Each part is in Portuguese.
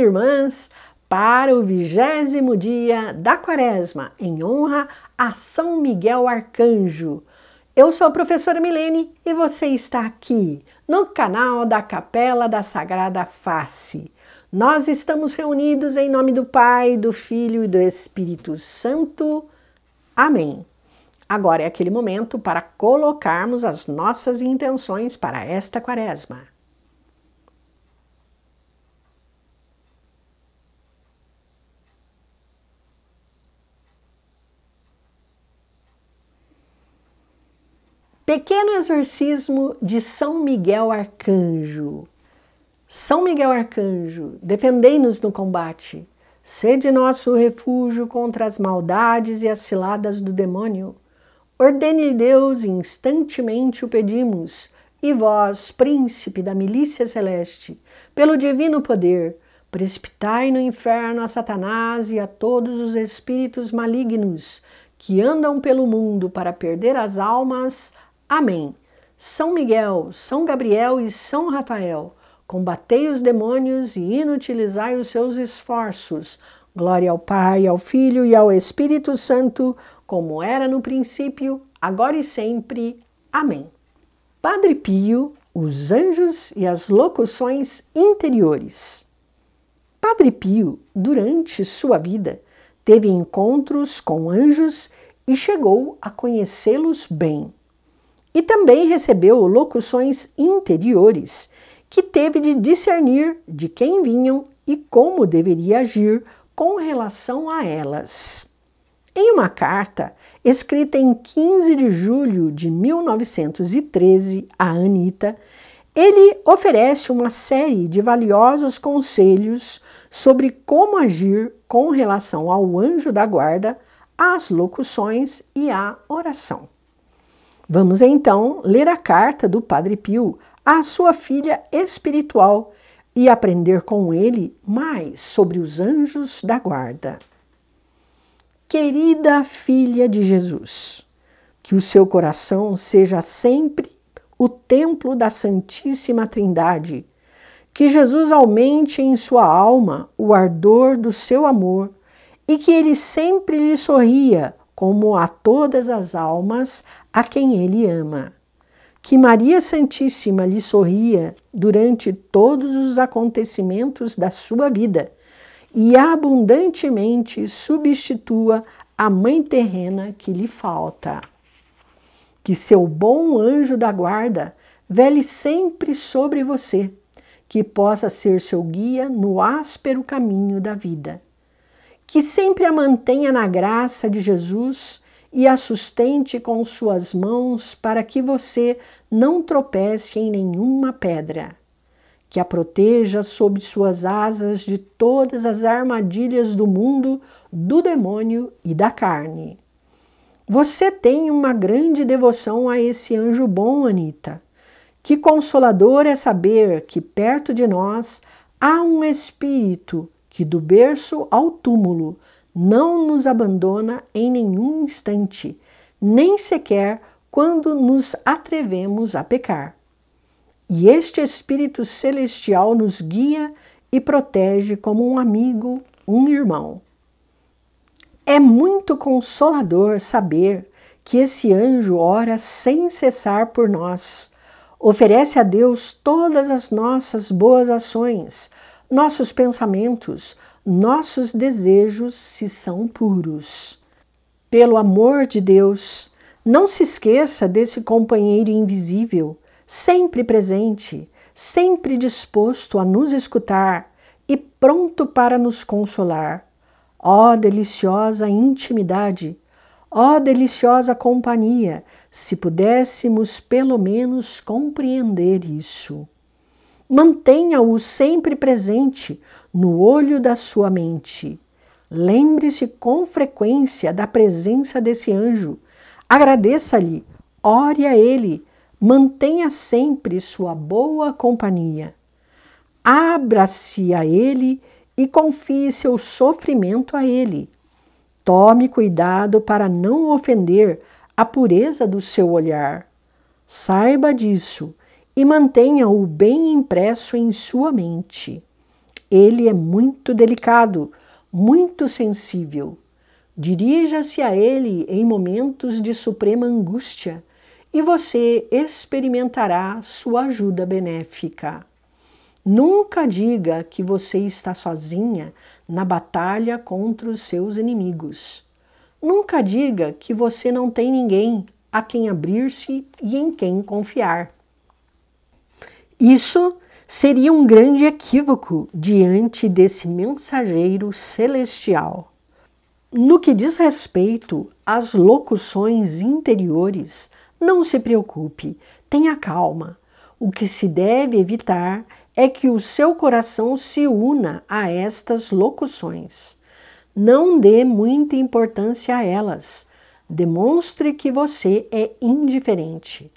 irmãs para o vigésimo dia da quaresma, em honra a São Miguel Arcanjo. Eu sou a professora Milene e você está aqui no canal da Capela da Sagrada Face. Nós estamos reunidos em nome do Pai, do Filho e do Espírito Santo. Amém. Agora é aquele momento para colocarmos as nossas intenções para esta quaresma. Pequeno exorcismo de São Miguel Arcanjo. São Miguel Arcanjo, defendei-nos no combate. Sede nosso refúgio contra as maldades e as ciladas do demônio. Ordene Deus, instantemente o pedimos. E vós, príncipe da milícia celeste, pelo divino poder, precipitai no inferno a Satanás e a todos os espíritos malignos que andam pelo mundo para perder as almas Amém. São Miguel, São Gabriel e São Rafael, combatei os demônios e inutilizai os seus esforços. Glória ao Pai, ao Filho e ao Espírito Santo, como era no princípio, agora e sempre. Amém. Padre Pio, os anjos e as locuções interiores. Padre Pio, durante sua vida, teve encontros com anjos e chegou a conhecê-los bem. E também recebeu locuções interiores, que teve de discernir de quem vinham e como deveria agir com relação a elas. Em uma carta, escrita em 15 de julho de 1913 a Anita, ele oferece uma série de valiosos conselhos sobre como agir com relação ao anjo da guarda, às locuções e à oração. Vamos então ler a carta do Padre Pio à sua filha espiritual e aprender com ele mais sobre os anjos da guarda. Querida filha de Jesus, que o seu coração seja sempre o templo da Santíssima Trindade, que Jesus aumente em sua alma o ardor do seu amor e que ele sempre lhe sorria como a todas as almas a quem ele ama. Que Maria Santíssima lhe sorria durante todos os acontecimentos da sua vida e abundantemente substitua a mãe terrena que lhe falta. Que seu bom anjo da guarda vele sempre sobre você, que possa ser seu guia no áspero caminho da vida que sempre a mantenha na graça de Jesus e a sustente com suas mãos para que você não tropece em nenhuma pedra. Que a proteja sob suas asas de todas as armadilhas do mundo, do demônio e da carne. Você tem uma grande devoção a esse anjo bom, Anita. Que consolador é saber que perto de nós há um espírito que do berço ao túmulo não nos abandona em nenhum instante, nem sequer quando nos atrevemos a pecar. E este Espírito Celestial nos guia e protege como um amigo, um irmão. É muito consolador saber que esse anjo ora sem cessar por nós, oferece a Deus todas as nossas boas ações, nossos pensamentos, nossos desejos se são puros. Pelo amor de Deus, não se esqueça desse companheiro invisível, sempre presente, sempre disposto a nos escutar e pronto para nos consolar. Ó oh, deliciosa intimidade! Ó oh, deliciosa companhia! Se pudéssemos pelo menos compreender isso. Mantenha-o sempre presente no olho da sua mente. Lembre-se com frequência da presença desse anjo. Agradeça-lhe, ore a ele, mantenha sempre sua boa companhia. Abra-se a ele e confie seu sofrimento a ele. Tome cuidado para não ofender a pureza do seu olhar. Saiba disso e mantenha-o bem impresso em sua mente. Ele é muito delicado, muito sensível. Dirija-se a ele em momentos de suprema angústia e você experimentará sua ajuda benéfica. Nunca diga que você está sozinha na batalha contra os seus inimigos. Nunca diga que você não tem ninguém a quem abrir-se e em quem confiar. Isso seria um grande equívoco diante desse mensageiro celestial. No que diz respeito às locuções interiores, não se preocupe, tenha calma. O que se deve evitar é que o seu coração se una a estas locuções. Não dê muita importância a elas. Demonstre que você é indiferente.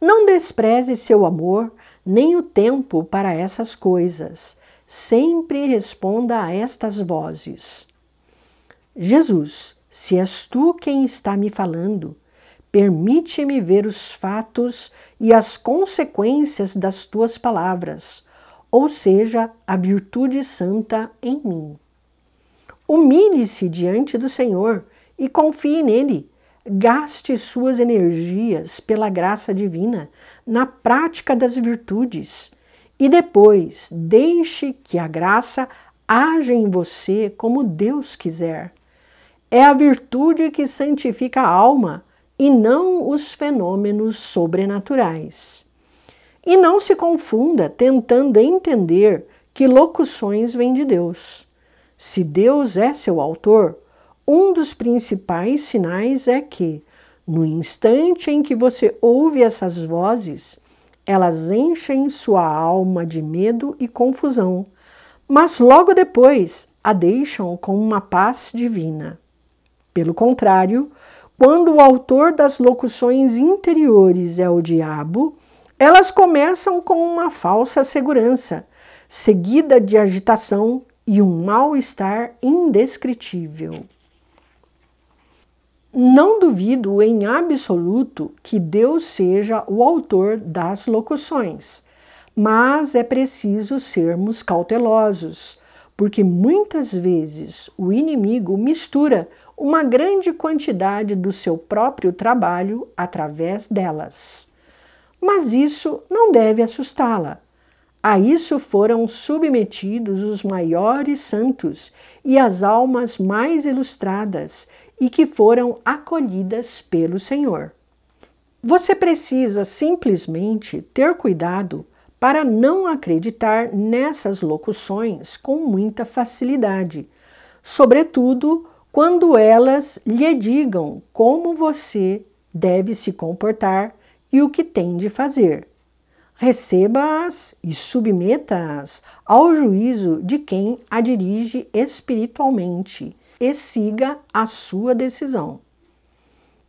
Não despreze seu amor nem o tempo para essas coisas. Sempre responda a estas vozes. Jesus, se és tu quem está me falando, permite-me ver os fatos e as consequências das tuas palavras, ou seja, a virtude santa em mim. Humilhe-se diante do Senhor e confie nele gaste suas energias pela graça divina na prática das virtudes e depois deixe que a graça haja em você como Deus quiser. É a virtude que santifica a alma e não os fenômenos sobrenaturais. E não se confunda tentando entender que locuções vêm de Deus. Se Deus é seu autor, um dos principais sinais é que, no instante em que você ouve essas vozes, elas enchem sua alma de medo e confusão, mas logo depois a deixam com uma paz divina. Pelo contrário, quando o autor das locuções interiores é o diabo, elas começam com uma falsa segurança, seguida de agitação e um mal-estar indescritível. Não duvido em absoluto que Deus seja o autor das locuções, mas é preciso sermos cautelosos, porque muitas vezes o inimigo mistura uma grande quantidade do seu próprio trabalho através delas. Mas isso não deve assustá-la. A isso foram submetidos os maiores santos e as almas mais ilustradas e que foram acolhidas pelo Senhor. Você precisa simplesmente ter cuidado para não acreditar nessas locuções com muita facilidade, sobretudo quando elas lhe digam como você deve se comportar e o que tem de fazer. Receba-as e submeta-as ao juízo de quem a dirige espiritualmente e siga a sua decisão.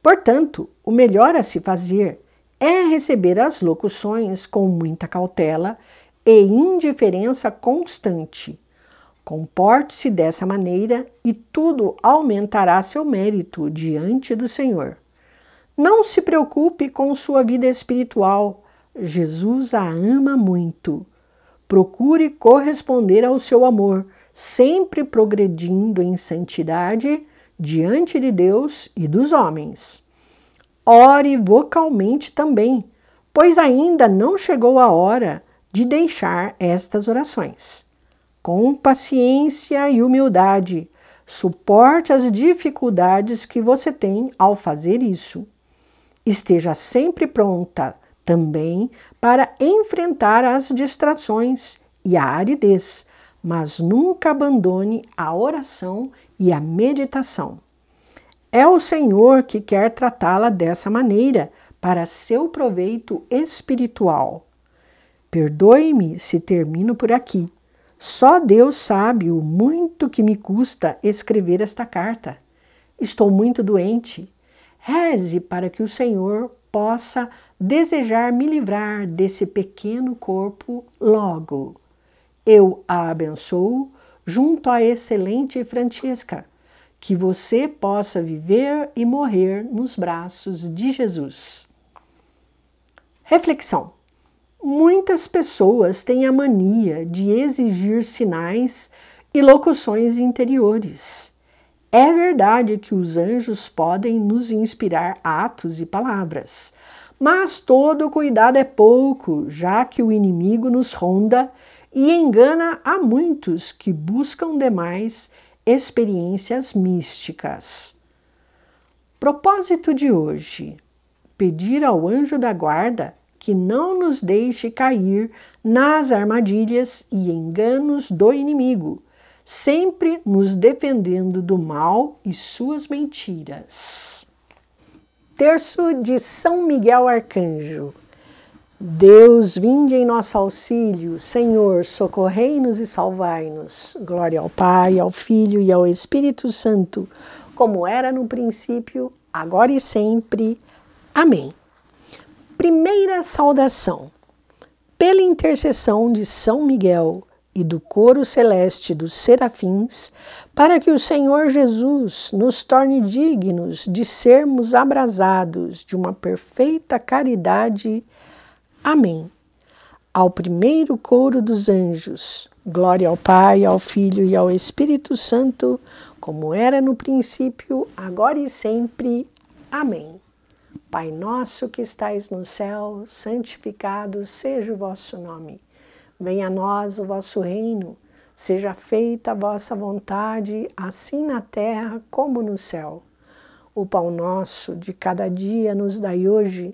Portanto, o melhor a se fazer é receber as locuções com muita cautela e indiferença constante. Comporte-se dessa maneira e tudo aumentará seu mérito diante do Senhor. Não se preocupe com sua vida espiritual. Jesus a ama muito. Procure corresponder ao seu amor sempre progredindo em santidade diante de Deus e dos homens. Ore vocalmente também, pois ainda não chegou a hora de deixar estas orações. Com paciência e humildade, suporte as dificuldades que você tem ao fazer isso. Esteja sempre pronta também para enfrentar as distrações e a aridez mas nunca abandone a oração e a meditação. É o Senhor que quer tratá-la dessa maneira, para seu proveito espiritual. Perdoe-me se termino por aqui. Só Deus sabe o muito que me custa escrever esta carta. Estou muito doente. Reze para que o Senhor possa desejar me livrar desse pequeno corpo logo. Eu a abençoo junto à excelente Francisca, que você possa viver e morrer nos braços de Jesus. Reflexão: Muitas pessoas têm a mania de exigir sinais e locuções interiores. É verdade que os anjos podem nos inspirar atos e palavras, mas todo cuidado é pouco, já que o inimigo nos ronda e engana a muitos que buscam demais experiências místicas. Propósito de hoje: pedir ao anjo da guarda que não nos deixe cair nas armadilhas e enganos do inimigo, sempre nos defendendo do mal e suas mentiras. Terço de São Miguel Arcanjo. Deus, vinde em nosso auxílio, Senhor, socorrei-nos e salvai-nos. Glória ao Pai, ao Filho e ao Espírito Santo, como era no princípio, agora e sempre. Amém. Primeira saudação. Pela intercessão de São Miguel e do coro celeste dos serafins, para que o Senhor Jesus nos torne dignos de sermos abrasados de uma perfeita caridade Amém. Ao primeiro coro dos anjos, glória ao Pai, ao Filho e ao Espírito Santo, como era no princípio, agora e sempre. Amém. Pai nosso que estais no céu, santificado seja o vosso nome. Venha a nós o vosso reino. Seja feita a vossa vontade, assim na terra como no céu. O pão nosso de cada dia nos dai hoje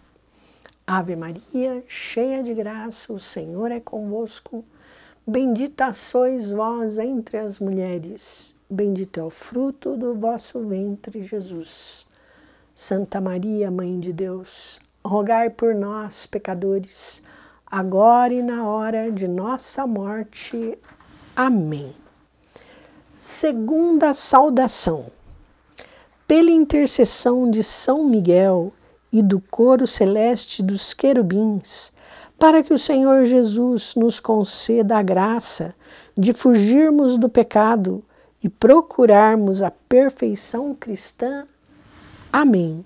Ave Maria, cheia de graça, o Senhor é convosco. Bendita sois vós entre as mulheres, bendito é o fruto do vosso ventre, Jesus. Santa Maria, Mãe de Deus, rogai por nós, pecadores, agora e na hora de nossa morte. Amém. Segunda saudação. Pela intercessão de São Miguel e do coro celeste dos querubins, para que o Senhor Jesus nos conceda a graça de fugirmos do pecado e procurarmos a perfeição cristã. Amém.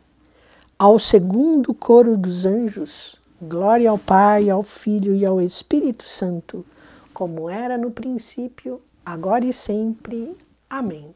Ao segundo coro dos anjos, glória ao Pai, ao Filho e ao Espírito Santo, como era no princípio, agora e sempre. Amém.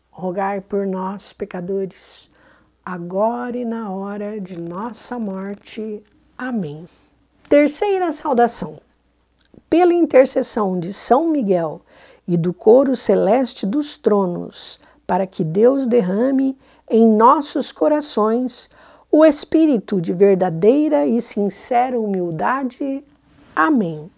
rogai por nós, pecadores, agora e na hora de nossa morte. Amém. Terceira saudação. Pela intercessão de São Miguel e do coro celeste dos tronos, para que Deus derrame em nossos corações o espírito de verdadeira e sincera humildade. Amém.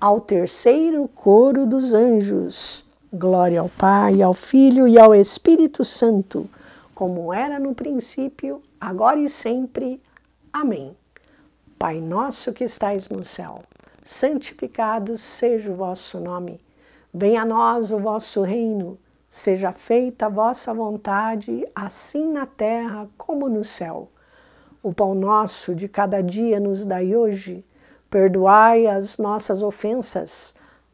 Ao terceiro coro dos anjos Glória ao Pai, ao Filho e ao Espírito Santo, como era no princípio, agora e sempre. Amém. Pai nosso que estais no céu, santificado seja o vosso nome. Venha a nós o vosso reino. Seja feita a vossa vontade, assim na terra como no céu. O pão nosso de cada dia nos dai hoje. Perdoai as nossas ofensas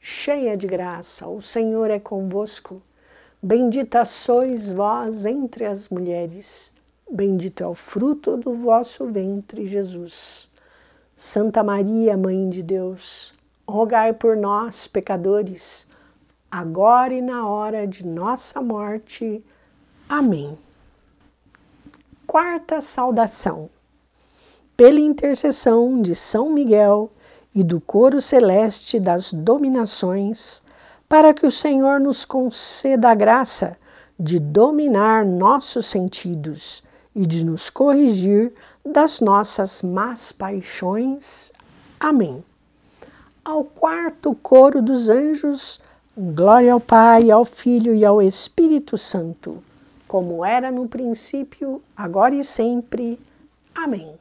cheia de graça, o Senhor é convosco. Bendita sois vós entre as mulheres, bendito é o fruto do vosso ventre, Jesus. Santa Maria, Mãe de Deus, rogai por nós, pecadores, agora e na hora de nossa morte. Amém. Quarta saudação. Pela intercessão de São Miguel, e do coro celeste das dominações, para que o Senhor nos conceda a graça de dominar nossos sentidos e de nos corrigir das nossas más paixões. Amém. Ao quarto coro dos anjos, glória ao Pai, ao Filho e ao Espírito Santo, como era no princípio, agora e sempre. Amém.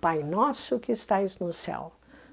Pai nosso que estais no céu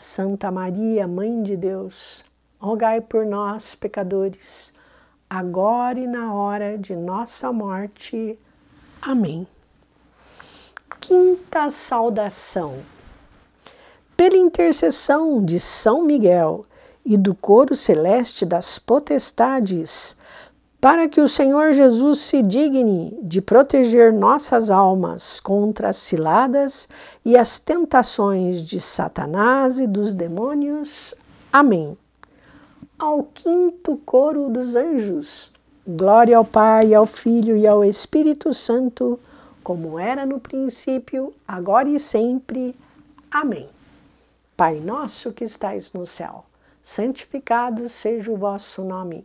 Santa Maria, Mãe de Deus, rogai por nós, pecadores, agora e na hora de nossa morte. Amém. Quinta saudação. Pela intercessão de São Miguel e do coro celeste das potestades, para que o Senhor Jesus se digne de proteger nossas almas contra as ciladas e as tentações de Satanás e dos demônios. Amém. Ao quinto coro dos anjos. Glória ao Pai, ao Filho e ao Espírito Santo, como era no princípio, agora e sempre. Amém. Pai nosso que estais no céu, santificado seja o vosso nome.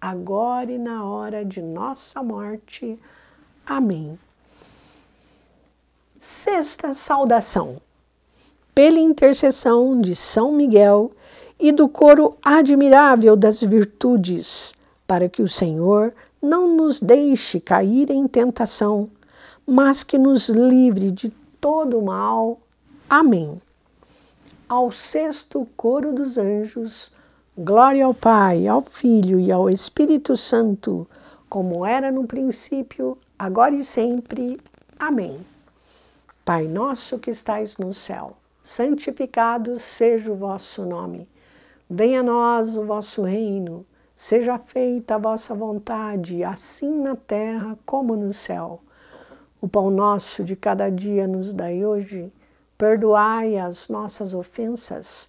agora e na hora de nossa morte. Amém. Sexta saudação. Pela intercessão de São Miguel e do coro admirável das virtudes, para que o Senhor não nos deixe cair em tentação, mas que nos livre de todo mal. Amém. Ao sexto coro dos anjos, Glória ao Pai, ao Filho e ao Espírito Santo, como era no princípio, agora e sempre. Amém. Pai nosso que estais no céu, santificado seja o vosso nome. Venha a nós o vosso reino. Seja feita a vossa vontade, assim na terra como no céu. O pão nosso de cada dia nos dai hoje. Perdoai as nossas ofensas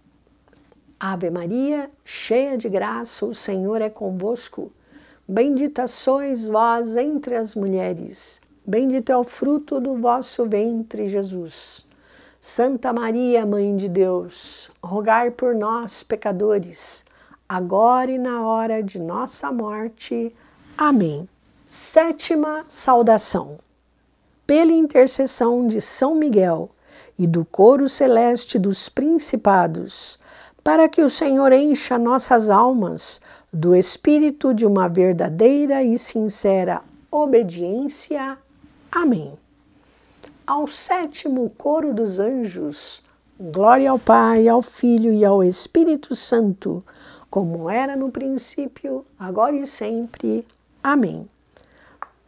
Ave Maria, cheia de graça, o Senhor é convosco. Bendita sois vós entre as mulheres, bendito é o fruto do vosso ventre, Jesus. Santa Maria, Mãe de Deus, rogai por nós, pecadores, agora e na hora de nossa morte. Amém. Sétima saudação. Pela intercessão de São Miguel e do coro celeste dos principados, para que o Senhor encha nossas almas do espírito de uma verdadeira e sincera obediência. Amém. Ao sétimo coro dos anjos, glória ao Pai, ao Filho e ao Espírito Santo, como era no princípio, agora e sempre. Amém.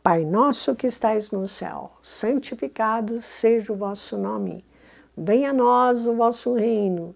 Pai nosso que estais no céu, santificado seja o vosso nome. Venha a nós o vosso reino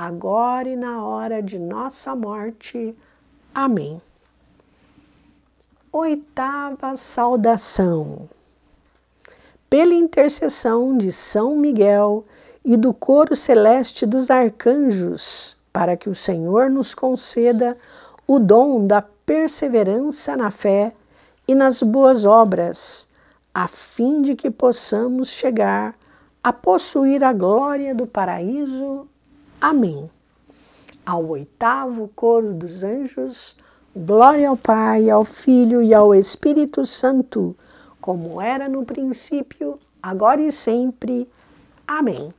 agora e na hora de nossa morte. Amém. Oitava saudação. Pela intercessão de São Miguel e do coro celeste dos arcanjos, para que o Senhor nos conceda o dom da perseverança na fé e nas boas obras, a fim de que possamos chegar a possuir a glória do paraíso. Amém. Ao oitavo coro dos anjos, glória ao Pai, ao Filho e ao Espírito Santo, como era no princípio, agora e sempre. Amém.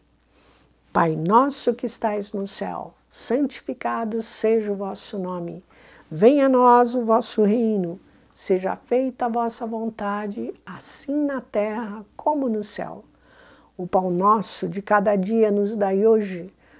Pai nosso que estais no céu, santificado seja o vosso nome. Venha a nós o vosso reino. Seja feita a vossa vontade, assim na terra como no céu. O pão nosso de cada dia nos dai hoje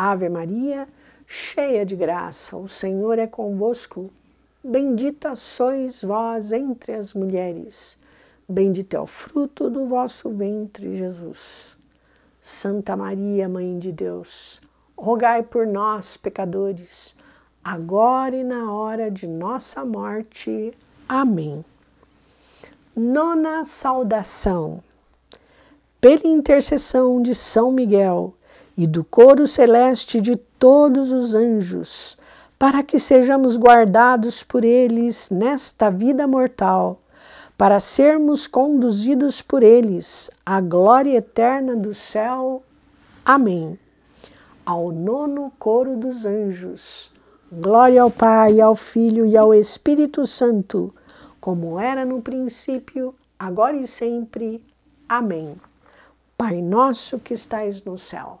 Ave Maria, cheia de graça, o Senhor é convosco. Bendita sois vós entre as mulheres, bendito é o fruto do vosso ventre, Jesus. Santa Maria, Mãe de Deus, rogai por nós, pecadores, agora e na hora de nossa morte. Amém. Nona saudação. Pela intercessão de São Miguel, e do coro celeste de todos os anjos, para que sejamos guardados por eles nesta vida mortal, para sermos conduzidos por eles à glória eterna do céu. Amém. Ao nono coro dos anjos. Glória ao Pai, ao Filho e ao Espírito Santo, como era no princípio, agora e sempre. Amém. Pai nosso que estais no céu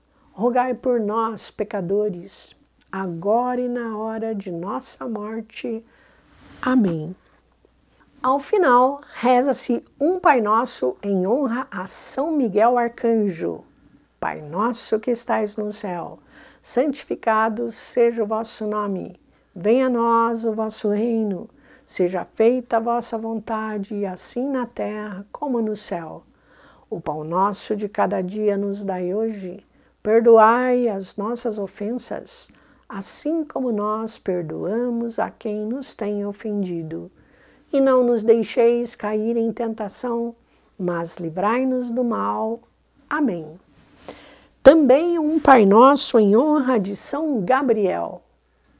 rogai por nós, pecadores, agora e na hora de nossa morte. Amém. Ao final, reza-se um Pai Nosso em honra a São Miguel Arcanjo. Pai nosso que estais no céu, santificado seja o vosso nome. Venha a nós o vosso reino. Seja feita a vossa vontade, assim na terra como no céu. O pão nosso de cada dia nos dai hoje Perdoai as nossas ofensas, assim como nós perdoamos a quem nos tem ofendido. E não nos deixeis cair em tentação, mas livrai-nos do mal. Amém. Também um Pai Nosso em honra de São Gabriel.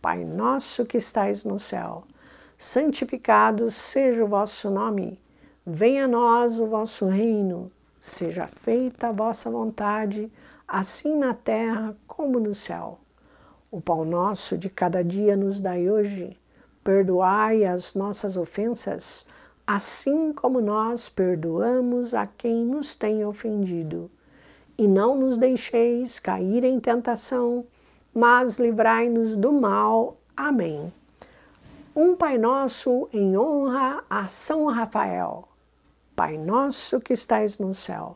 Pai nosso que estais no céu, santificado seja o vosso nome. Venha a nós o vosso reino, seja feita a vossa vontade assim na terra como no céu. O pão nosso de cada dia nos dai hoje. Perdoai as nossas ofensas, assim como nós perdoamos a quem nos tem ofendido. E não nos deixeis cair em tentação, mas livrai-nos do mal. Amém. Um Pai Nosso em honra a São Rafael. Pai nosso que estais no céu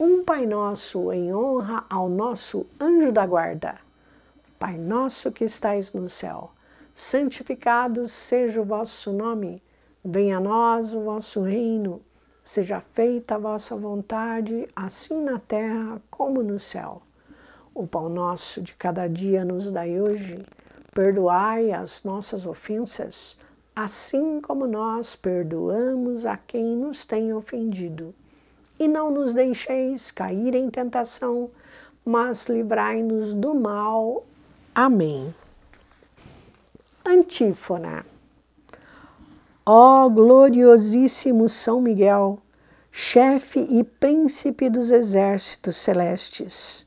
um Pai Nosso em honra ao nosso anjo da guarda. Pai nosso que estais no céu, santificado seja o vosso nome, venha a nós o vosso reino, seja feita a vossa vontade, assim na terra como no céu. O pão nosso de cada dia nos dai hoje, perdoai as nossas ofensas, assim como nós perdoamos a quem nos tem ofendido e não nos deixeis cair em tentação, mas livrai-nos do mal. Amém. Antífona. Ó oh, gloriosíssimo São Miguel, chefe e príncipe dos exércitos celestes,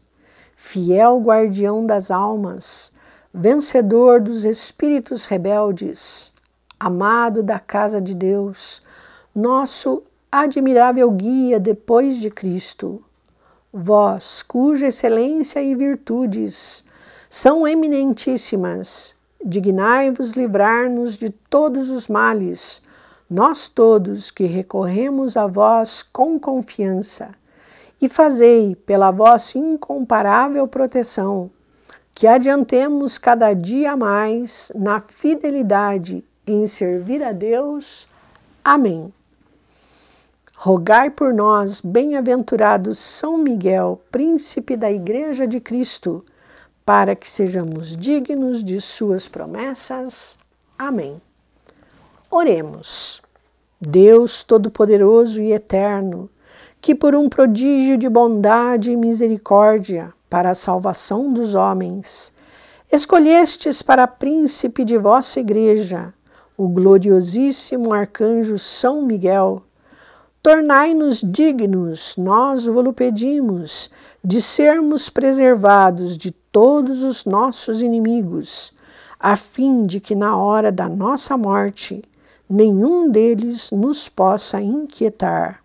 fiel guardião das almas, vencedor dos espíritos rebeldes, amado da casa de Deus, nosso admirável guia depois de Cristo, vós, cuja excelência e virtudes são eminentíssimas, dignai-vos livrar-nos de todos os males, nós todos que recorremos a vós com confiança, e fazei, pela vossa incomparável proteção, que adiantemos cada dia mais na fidelidade em servir a Deus. Amém. Rogai por nós, bem-aventurado São Miguel, príncipe da Igreja de Cristo, para que sejamos dignos de Suas promessas. Amém. Oremos. Deus Todo-Poderoso e Eterno, que por um prodígio de bondade e misericórdia para a salvação dos homens, escolhestes para príncipe de vossa Igreja o gloriosíssimo arcanjo São Miguel Tornai-nos dignos, nós vos pedimos, de sermos preservados de todos os nossos inimigos, a fim de que na hora da nossa morte nenhum deles nos possa inquietar,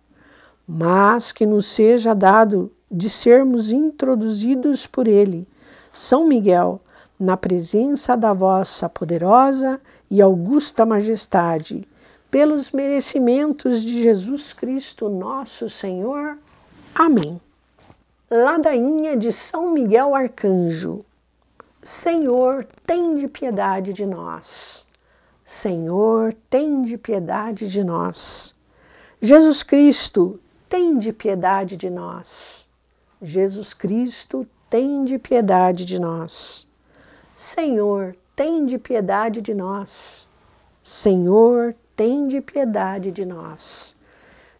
mas que nos seja dado de sermos introduzidos por ele, São Miguel, na presença da vossa poderosa e augusta majestade pelos merecimentos de Jesus Cristo, nosso Senhor. Amém. Ladainha de São Miguel Arcanjo. Senhor, tem de piedade de nós. Senhor, tem de piedade de nós. Jesus Cristo, tem de piedade de nós. Jesus Cristo, tem de piedade de nós. Senhor, tem de piedade de nós. Senhor, tende piedade de nós.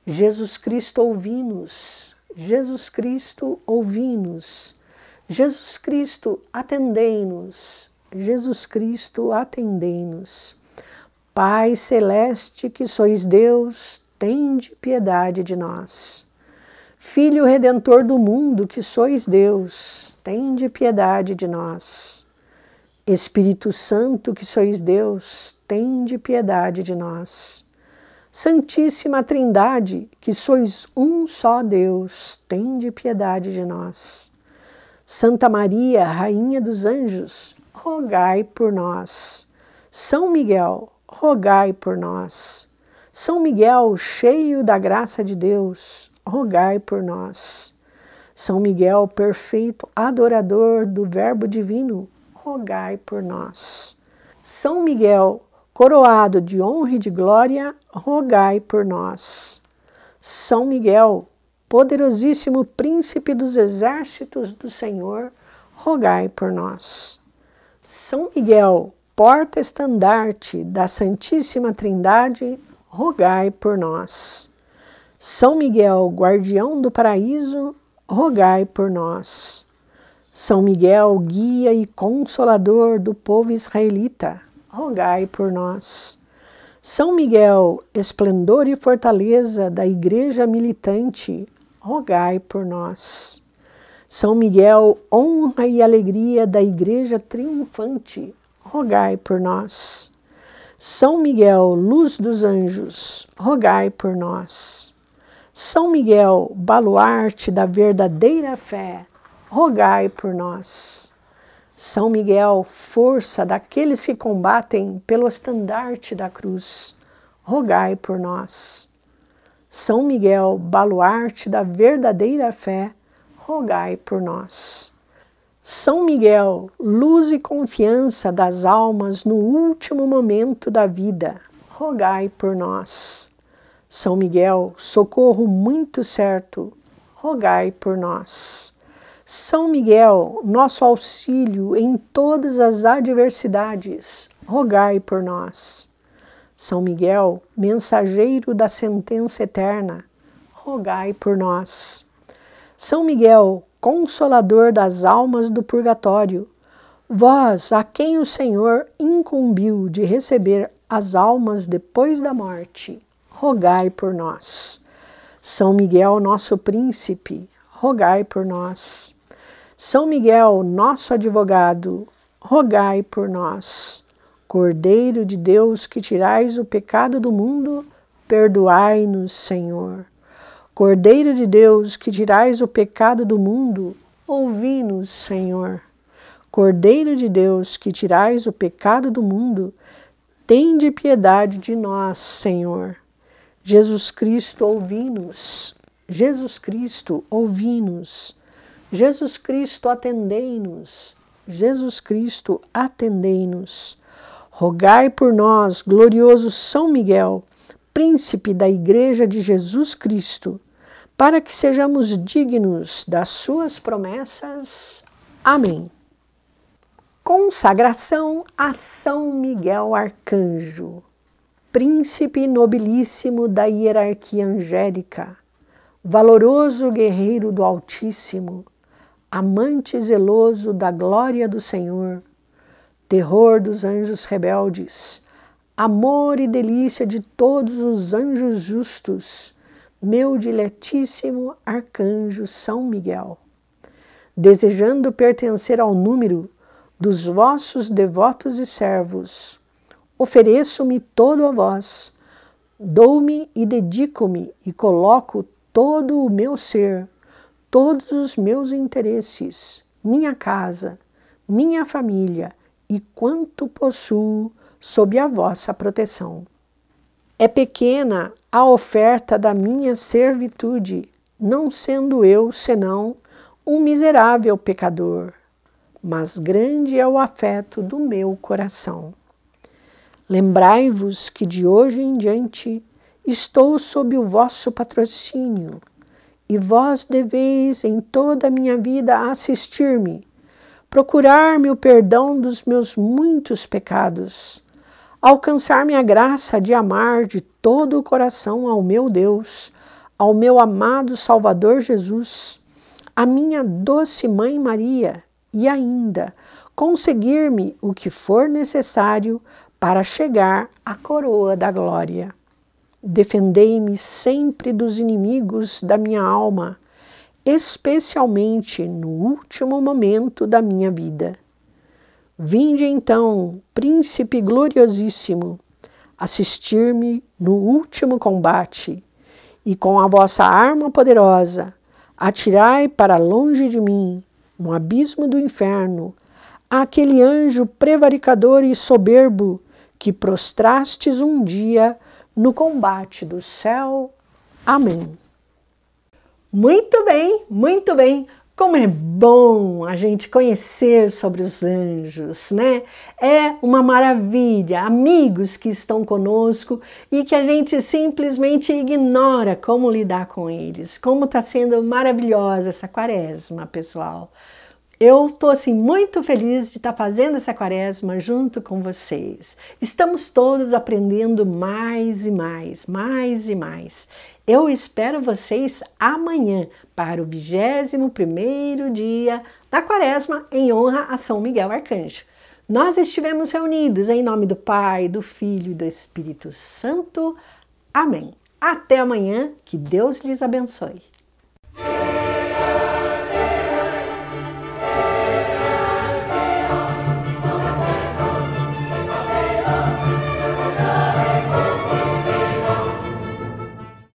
Jesus Cristo, ouvi-nos. Jesus Cristo, ouvi-nos. Jesus Cristo, atendei-nos. Jesus Cristo, atendei-nos. Pai celeste, que sois Deus, tende piedade de nós. Filho redentor do mundo, que sois Deus, tende piedade de nós. Espírito Santo, que sois Deus, tende piedade de nós. Santíssima Trindade, que sois um só Deus, tende piedade de nós. Santa Maria, Rainha dos Anjos, rogai por nós. São Miguel, rogai por nós. São Miguel, cheio da graça de Deus, rogai por nós. São Miguel, perfeito adorador do Verbo Divino, rogai por nós. São Miguel, coroado de honra e de glória, rogai por nós. São Miguel, poderosíssimo príncipe dos exércitos do Senhor, rogai por nós. São Miguel, porta-estandarte da Santíssima Trindade, rogai por nós. São Miguel, guardião do paraíso, rogai por nós. São Miguel, guia e consolador do povo israelita, rogai por nós. São Miguel, esplendor e fortaleza da Igreja militante, rogai por nós. São Miguel, honra e alegria da Igreja triunfante, rogai por nós. São Miguel, luz dos anjos, rogai por nós. São Miguel, baluarte da verdadeira fé, rogai por nós. São Miguel, força daqueles que combatem pelo estandarte da cruz, rogai por nós. São Miguel, baluarte da verdadeira fé, rogai por nós. São Miguel, luz e confiança das almas no último momento da vida, rogai por nós. São Miguel, socorro muito certo, rogai por nós. São Miguel, nosso auxílio em todas as adversidades, rogai por nós. São Miguel, mensageiro da sentença eterna, rogai por nós. São Miguel, consolador das almas do purgatório, vós a quem o Senhor incumbiu de receber as almas depois da morte, rogai por nós. São Miguel, nosso príncipe, rogai por nós. São Miguel, nosso advogado, rogai por nós. Cordeiro de Deus, que tirais o pecado do mundo, perdoai-nos, Senhor. Cordeiro de Deus, que tirais o pecado do mundo, ouvi-nos, Senhor. Cordeiro de Deus, que tirais o pecado do mundo, tende piedade de nós, Senhor. Jesus Cristo, ouvi-nos. Jesus Cristo, ouvi-nos. Jesus Cristo, atendei-nos. Jesus Cristo, atendei-nos. Rogai por nós, glorioso São Miguel, príncipe da Igreja de Jesus Cristo, para que sejamos dignos das suas promessas. Amém. Consagração a São Miguel Arcanjo, príncipe nobilíssimo da hierarquia angélica, valoroso guerreiro do Altíssimo amante zeloso da glória do Senhor, terror dos anjos rebeldes, amor e delícia de todos os anjos justos, meu diletíssimo arcanjo São Miguel. Desejando pertencer ao número dos vossos devotos e servos, ofereço-me todo a vós, dou-me e dedico-me e coloco todo o meu ser todos os meus interesses, minha casa, minha família e quanto possuo sob a vossa proteção. É pequena a oferta da minha servitude, não sendo eu senão um miserável pecador, mas grande é o afeto do meu coração. Lembrai-vos que de hoje em diante estou sob o vosso patrocínio e vós deveis em toda a minha vida assistir-me, procurar-me o perdão dos meus muitos pecados, alcançar-me a graça de amar de todo o coração ao meu Deus, ao meu amado Salvador Jesus, à minha doce Mãe Maria, e ainda conseguir-me o que for necessário para chegar à coroa da glória. Defendei-me sempre dos inimigos da minha alma, especialmente no último momento da minha vida. Vinde então, príncipe gloriosíssimo, assistir-me no último combate, e com a vossa arma poderosa, atirai para longe de mim, no abismo do inferno, aquele anjo prevaricador e soberbo que prostrastes um dia no combate do céu. Amém. Muito bem, muito bem. Como é bom a gente conhecer sobre os anjos, né? É uma maravilha, amigos que estão conosco e que a gente simplesmente ignora como lidar com eles. Como está sendo maravilhosa essa quaresma, pessoal. Eu estou assim muito feliz de estar tá fazendo essa quaresma junto com vocês. Estamos todos aprendendo mais e mais, mais e mais. Eu espero vocês amanhã para o 21º dia da quaresma em honra a São Miguel Arcanjo. Nós estivemos reunidos em nome do Pai, do Filho e do Espírito Santo. Amém. Até amanhã, que Deus lhes abençoe.